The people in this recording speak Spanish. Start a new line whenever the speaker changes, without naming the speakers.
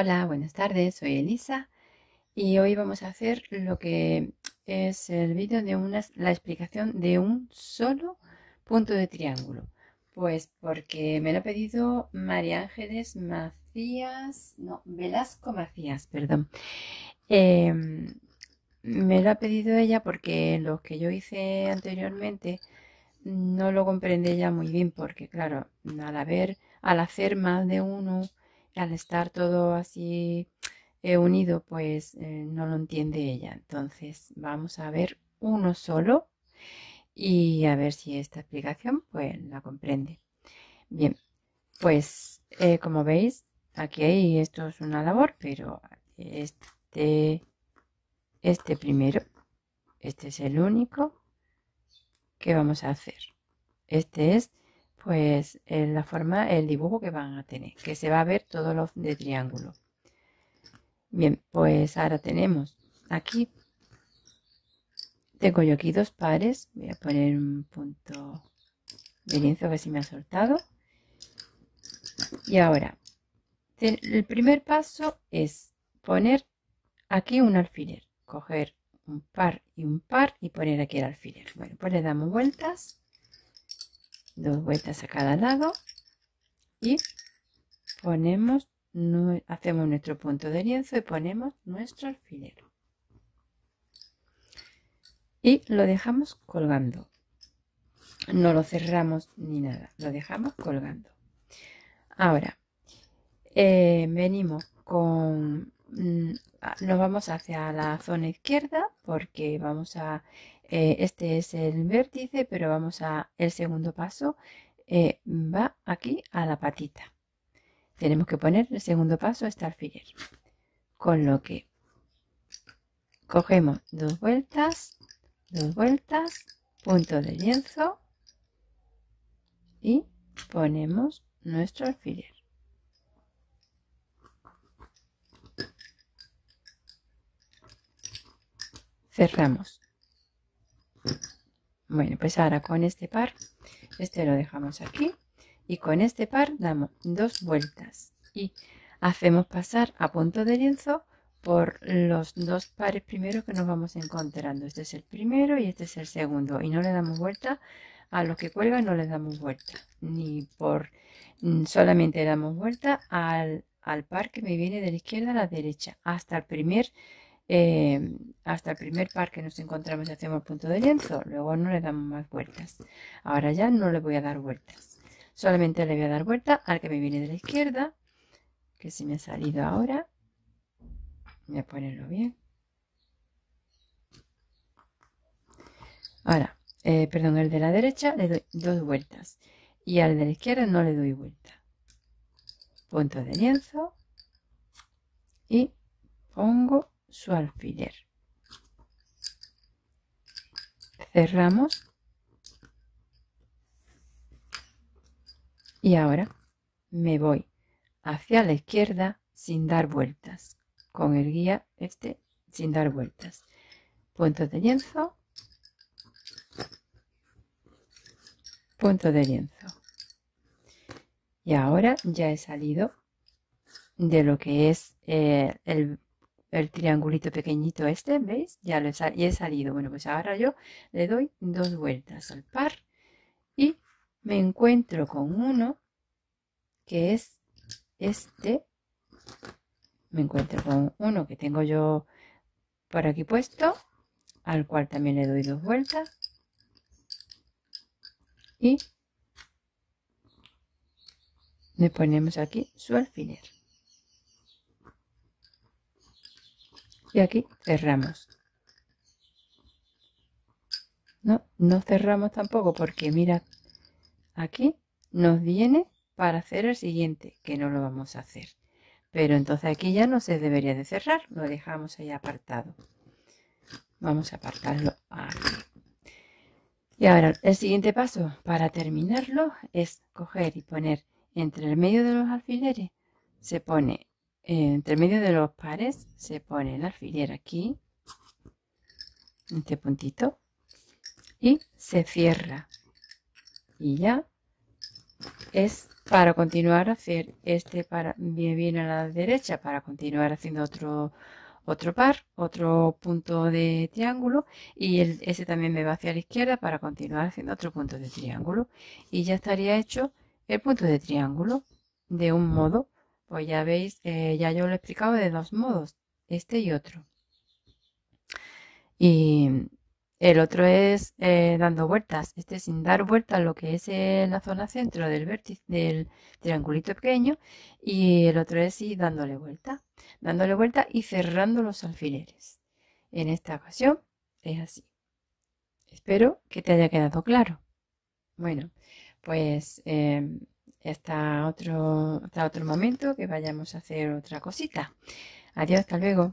Hola, buenas tardes, soy Elisa y hoy vamos a hacer lo que es el vídeo de una, la explicación de un solo punto de triángulo. Pues porque me lo ha pedido María Ángeles Macías, no, Velasco Macías, perdón. Em, me lo ha pedido ella porque lo que yo hice anteriormente no lo comprende ella muy bien porque claro, al haber, al hacer más de uno al estar todo así eh, unido, pues eh, no lo entiende ella. Entonces vamos a ver uno solo y a ver si esta explicación pues la comprende. Bien, pues eh, como veis, aquí hay, esto es una labor, pero este, este primero, este es el único que vamos a hacer. Este es pues eh, la forma, el dibujo que van a tener, que se va a ver todo lo de triángulo. Bien, pues ahora tenemos aquí, tengo yo aquí dos pares, voy a poner un punto de lienzo que se me ha soltado. Y ahora, el primer paso es poner aquí un alfiler, coger un par y un par y poner aquí el alfiler. Bueno, pues le damos vueltas dos vueltas a cada lado y ponemos, hacemos nuestro punto de lienzo y ponemos nuestro alfiler. Y lo dejamos colgando. No lo cerramos ni nada, lo dejamos colgando. Ahora, eh, venimos con nos vamos hacia la zona izquierda porque vamos a, eh, este es el vértice, pero vamos a, el segundo paso eh, va aquí a la patita. Tenemos que poner el segundo paso este alfiler. Con lo que cogemos dos vueltas, dos vueltas, punto de lienzo y ponemos nuestro alfiler. cerramos bueno pues ahora con este par este lo dejamos aquí y con este par damos dos vueltas y hacemos pasar a punto de lienzo por los dos pares primero que nos vamos encontrando. Este es el primero y este es el segundo. Y no le damos vuelta a los que cuelgan, no le damos vuelta. Ni por mm, solamente damos vuelta al, al par que me viene de la izquierda a la derecha. Hasta el primer Em, hasta el primer par que nos encontramos y hacemos punto de lienzo, luego no le damos más vueltas. Ahora ya no le voy a dar vueltas, solamente le voy a dar vuelta al que me viene de la izquierda, que si me ha salido ahora, voy a ponerlo bien. Ahora, eh, perdón, el de la derecha le doy dos vueltas y al de la izquierda no le doy vuelta. Punto de lienzo y pongo su alfiler cerramos y ahora me voy hacia la izquierda sin dar vueltas con el guía este sin dar vueltas punto de lienzo punto de lienzo y ahora ya he salido de lo que es eh, el el triangulito pequeñito este, ¿veis? Ya lo he, y he salido. Bueno, pues ahora yo le doy dos vueltas al par y me encuentro con uno que es este. Me encuentro con uno que tengo yo por aquí puesto, al cual también le doy dos vueltas. Y le ponemos aquí su alfiler. y aquí cerramos. No, no cerramos tampoco porque mira aquí nos viene para hacer el siguiente, que no lo vamos a hacer. Pero entonces aquí ya no se debería de cerrar, lo dejamos ahí apartado. Vamos a apartarlo aquí. Y ahora el siguiente paso para terminarlo es coger y poner entre el medio de los alfileres, se pone eh, entre medio de los pares se pone el alfiler aquí, este puntito, y se cierra. Y ya es para continuar a hacer este para bien a la derecha para continuar haciendo otro otro par, otro punto de triángulo y el, ese también me va hacia la izquierda para continuar haciendo otro punto de triángulo y ya estaría hecho el punto de triángulo de un modo pues ya veis, eh, ya yo lo he explicado de dos modos, este y otro. Y el otro es eh, dando vueltas, este sin dar vueltas, lo que es en eh, la zona centro del vértice del triangulito pequeño, y el otro es ir dándole vuelta, dándole vuelta y cerrando los alfileres. En esta ocasión es así. Espero que te haya quedado claro. Bueno, pues em, hasta otro, otro momento que vayamos a hacer otra cosita. Adiós, hasta luego.